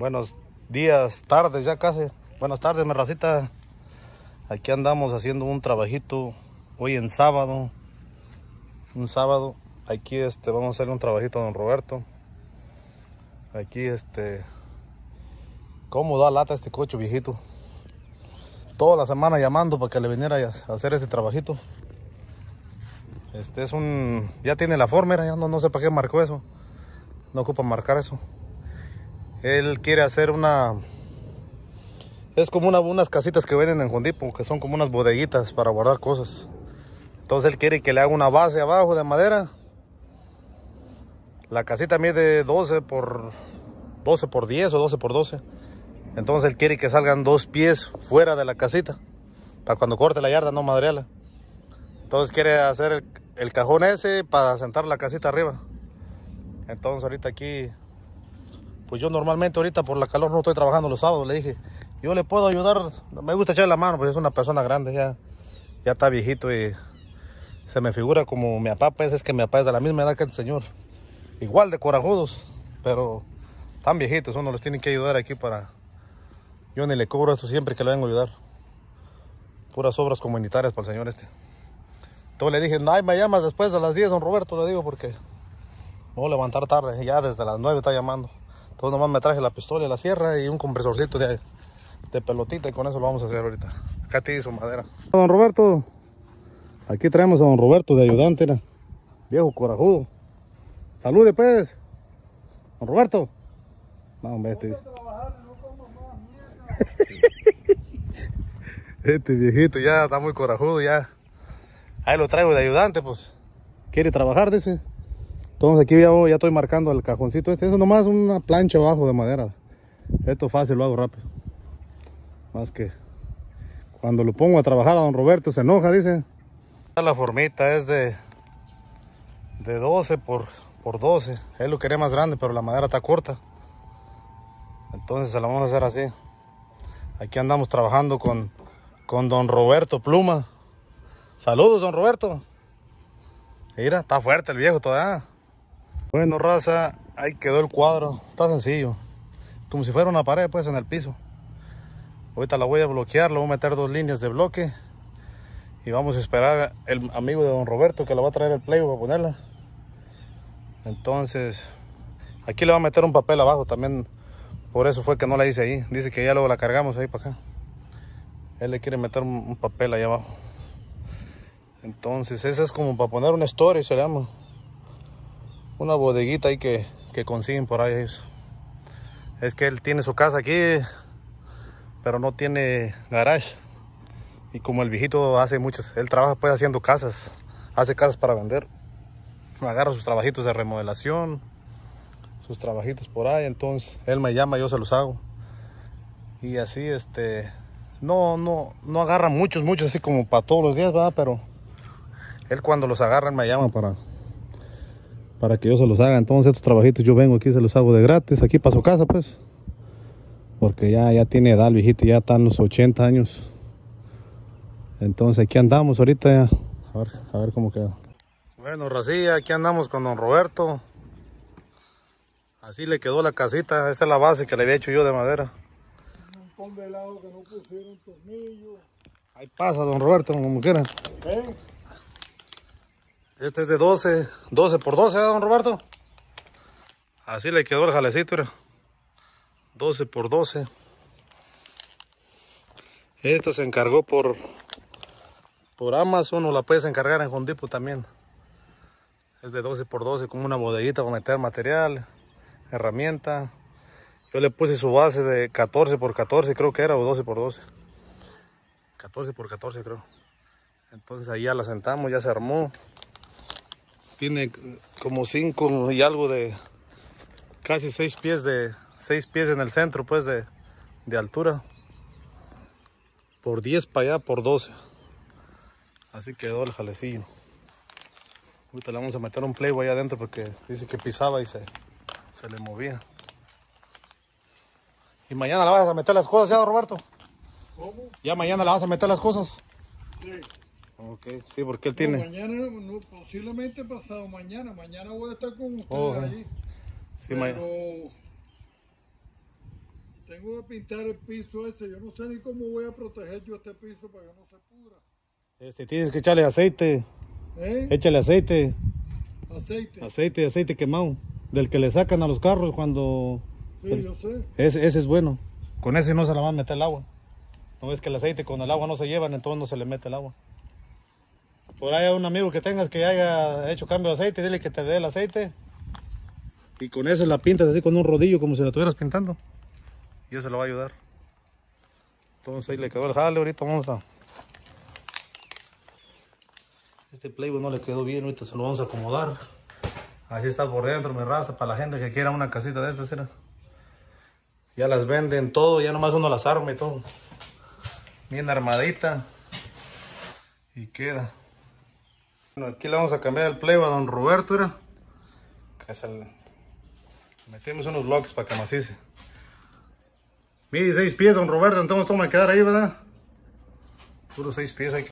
Buenos días, tardes ya casi. Buenas tardes, mi racita. Aquí andamos haciendo un trabajito hoy en sábado. Un sábado. Aquí este, vamos a hacer un trabajito a don Roberto. Aquí este... ¿Cómo da lata este coche viejito? Toda la semana llamando para que le viniera a hacer este trabajito. Este es un... Ya tiene la forma, ya no, no sé para qué marcó eso. No ocupa marcar eso. Él quiere hacer una... Es como unas casitas que venden en Jundipo. que son como unas bodeguitas para guardar cosas. Entonces él quiere que le haga una base abajo de madera. La casita mide 12 por 12 por 10 o 12 por 12. Entonces él quiere que salgan dos pies fuera de la casita. Para cuando corte la yarda no madreala. Entonces quiere hacer el, el cajón ese para sentar la casita arriba. Entonces ahorita aquí pues yo normalmente ahorita por la calor no estoy trabajando los sábados, le dije, yo le puedo ayudar, me gusta echarle la mano, pues es una persona grande, ya, ya está viejito y se me figura como mi papá, pues es que mi papá es de la misma edad que el señor, igual de corajudos, pero tan viejitos, uno los tiene que ayudar aquí para, yo ni le cobro eso siempre que le vengo a ayudar, puras obras comunitarias para el señor este. Entonces le dije, no hay me llamas después de las 10, don Roberto, le digo, porque me voy a levantar tarde, ya desde las 9 está llamando. Entonces pues nomás me traje la pistola la sierra y un compresorcito de, pelotita y con eso lo vamos a hacer ahorita. Acá tiene su madera. Don Roberto, aquí traemos a don Roberto de ayudante, viejo corajudo. Salude pues, don Roberto. No, hombre, este... este viejito ya está muy corajudo, ya. Ahí lo traigo de ayudante, pues. ¿Quiere trabajar, dice? Entonces aquí ya, estoy marcando el cajoncito este. Eso nomás una plancha abajo de madera. Esto fácil, lo hago rápido. Más que cuando lo pongo a trabajar a don Roberto se enoja, dice. La formita es de, de 12 por, por 12. Él lo quería más grande, pero la madera está corta. Entonces se la vamos a hacer así. Aquí andamos trabajando con, con don Roberto Pluma. Saludos, don Roberto. Mira, está fuerte el viejo todavía. Bueno, raza, ahí quedó el cuadro. Está sencillo. Como si fuera una pared, pues, en el piso. Ahorita la voy a bloquear, le voy a meter dos líneas de bloque. Y vamos a esperar el amigo de Don Roberto que le va a traer el play para ponerla. Entonces, aquí le va a meter un papel abajo también. Por eso fue que no la hice ahí. Dice que ya luego la cargamos ahí para acá. Él le quiere meter un, papel ahí abajo. Entonces, esa es como para poner un story, se llama una bodeguita ahí que, consiguen por ahí ellos. Es que él tiene su casa aquí, pero no tiene garage. Y como el viejito hace muchas, él trabaja pues haciendo casas, hace casas para vender. Agarra sus trabajitos de remodelación, sus trabajitos por ahí, entonces él me llama, yo se los hago. Y así este no no no agarra muchos, muchos así como para todos los días, va, pero él cuando los agarra me llama para para que yo se los haga. Entonces estos trabajitos yo vengo aquí, se los hago de gratis, aquí para su casa pues. Porque ya, ya tiene edad el viejito, ya están los 80 años. Entonces aquí andamos ahorita, A, ver, a cómo queda. Bueno, Racía, aquí andamos con don Roberto. Así le quedó la casita, esta es la base que le había hecho yo de madera. Un que no pusieron Ahí pasa, don Roberto, como quiera. ¿Eh? Este es de 12, 12 por 12, don Roberto? Así le quedó el jalecito, 12 por 12. esto se encargó por, por Amazon o la puedes encargar en Hondipo también. Es de 12 por 12, como una bodeguita para meter material, herramienta. Yo le puse su base de 14 por 14, creo que era, o 12 por 12. 14 por 14, creo. Entonces ahí ya la sentamos, ya se armó tiene como 5 y algo de casi 6 pies de 6 pies en el centro pues de, altura por 10 para allá por 12 así quedó el jalecillo ahorita le vamos a meter un playboy allá adentro porque dice que pisaba y se, se le movía y mañana la vas a meter las cosas ya Roberto ¿Cómo? ya mañana la vas a meter las cosas sí. Ok, sí, porque él tiene... Mañana, posiblemente pasado mañana. Mañana voy a estar con ustedes oh, ahí. Sí, mañana. Tengo que pintar el piso ese. Yo no sé ni cómo voy a proteger yo este piso para que no se pudra. Este, tienes que echarle aceite. ¿Eh? Échale aceite. Aceite. Aceite, aceite quemado. Del que le sacan a los carros cuando... Sí, yo sé. Ese, es bueno. Con ese no se la va a meter el agua. No es que el aceite con el agua no se llevan, entonces no se le mete el agua por ahí a un amigo que tengas que haya hecho cambio de aceite, dile que te dé el aceite. Y con eso la pintas así con un rodillo como si la estuvieras pintando. Y eso lo va a ayudar. Entonces ahí le quedó el jale, ahorita vamos a... Este playboy no le quedó bien, ahorita se lo vamos a acomodar. Así está por dentro me raza, para la gente que quiera una casita de estas, Ya las venden todo, ya nomás uno las arma y todo. Bien armadita. Y queda. Bueno, aquí le vamos a cambiar el play a don Roberto, era. El... Metimos unos locks para que macice. Mide seis pies, don Roberto, entonces toma a quedar ahí, ¿verdad? Puro seis pies hay que...